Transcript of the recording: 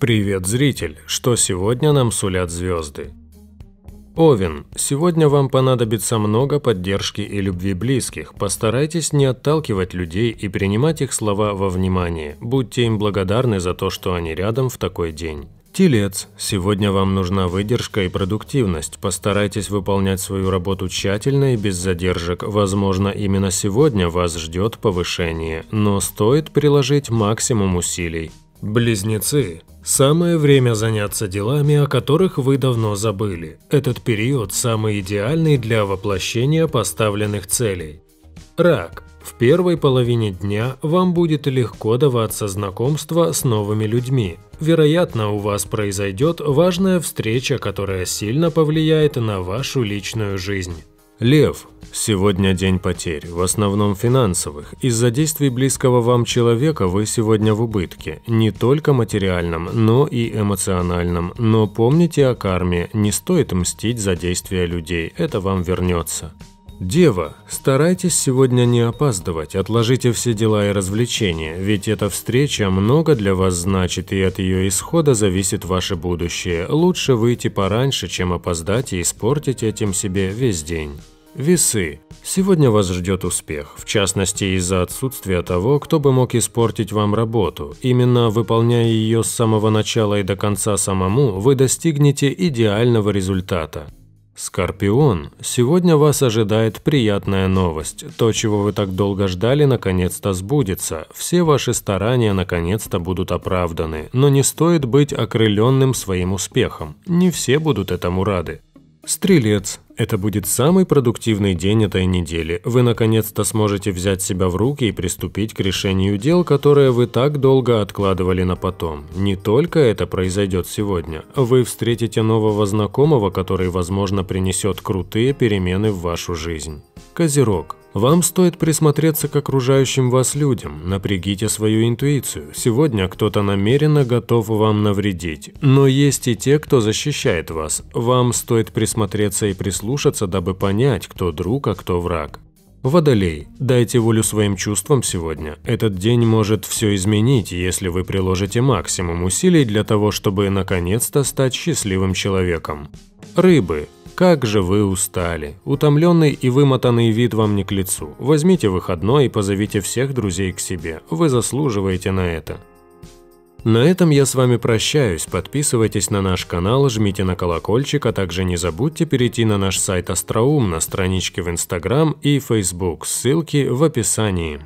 Привет, зритель! Что сегодня нам сулят звезды? Овен, сегодня вам понадобится много поддержки и любви близких. Постарайтесь не отталкивать людей и принимать их слова во внимание. Будьте им благодарны за то, что они рядом в такой день. Телец, сегодня вам нужна выдержка и продуктивность. Постарайтесь выполнять свою работу тщательно и без задержек. Возможно, именно сегодня вас ждет повышение, но стоит приложить максимум усилий. Близнецы, Самое время заняться делами, о которых вы давно забыли. Этот период самый идеальный для воплощения поставленных целей. Рак. В первой половине дня вам будет легко даваться знакомство с новыми людьми. Вероятно, у вас произойдет важная встреча, которая сильно повлияет на вашу личную жизнь. Лев. Сегодня день потерь, в основном финансовых. Из-за действий близкого вам человека вы сегодня в убытке, не только материальном, но и эмоциональном. Но помните о карме, не стоит мстить за действия людей, это вам вернется. «Дева, старайтесь сегодня не опаздывать, отложите все дела и развлечения, ведь эта встреча много для вас значит, и от ее исхода зависит ваше будущее. Лучше выйти пораньше, чем опоздать и испортить этим себе весь день». Весы. Сегодня вас ждет успех, в частности из-за отсутствия того, кто бы мог испортить вам работу. Именно выполняя ее с самого начала и до конца самому, вы достигнете идеального результата. Скорпион, сегодня вас ожидает приятная новость. То, чего вы так долго ждали, наконец-то сбудется. Все ваши старания наконец-то будут оправданы, но не стоит быть окрыленным своим успехом. Не все будут этому рады. Стрелец, это будет самый продуктивный день этой недели. Вы наконец-то сможете взять себя в руки и приступить к решению дел, которые вы так долго откладывали на потом. Не только это произойдет сегодня. Вы встретите нового знакомого, который, возможно, принесет крутые перемены в вашу жизнь. Козерог. Вам стоит присмотреться к окружающим вас людям, напрягите свою интуицию. Сегодня кто-то намеренно готов вам навредить, но есть и те, кто защищает вас. Вам стоит присмотреться и прислушаться, дабы понять, кто друг, а кто враг. Водолей, дайте волю своим чувствам сегодня. Этот день может все изменить, если вы приложите максимум усилий для того, чтобы наконец-то стать счастливым человеком. Рыбы, как же вы устали. Утомленный и вымотанный вид вам не к лицу. Возьмите выходной и позовите всех друзей к себе. Вы заслуживаете на это. На этом я с вами прощаюсь. Подписывайтесь на наш канал, жмите на колокольчик, а также не забудьте перейти на наш сайт Остроум, на страничке в Инстаграм и Фейсбук. Ссылки в описании.